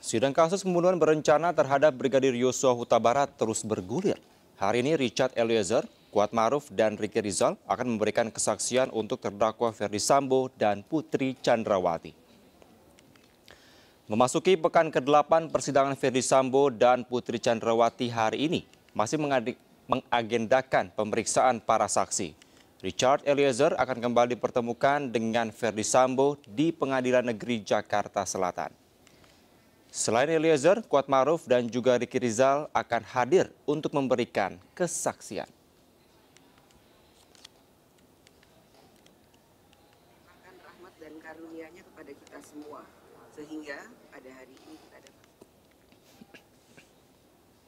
Sidang kasus pembunuhan berencana terhadap Brigadir Yosua Huta Barat terus bergulir. Hari ini Richard Eliezer, Kuat Maruf, dan Ricky Rizal akan memberikan kesaksian untuk terdakwa Ferdi Sambo dan Putri Chandrawati. Memasuki pekan ke-8 persidangan Ferdi Sambo dan Putri Chandrawati hari ini masih mengagendakan pemeriksaan para saksi. Richard Eliezer akan kembali dipertemukan dengan Ferdi Sambo di Pengadilan Negeri Jakarta Selatan. Selain Eliezer, Kuat Maruf dan juga Riki Rizal akan hadir untuk memberikan kesaksian. Akan rahmat dan karunia-Nya kepada kita semua sehingga pada hari ini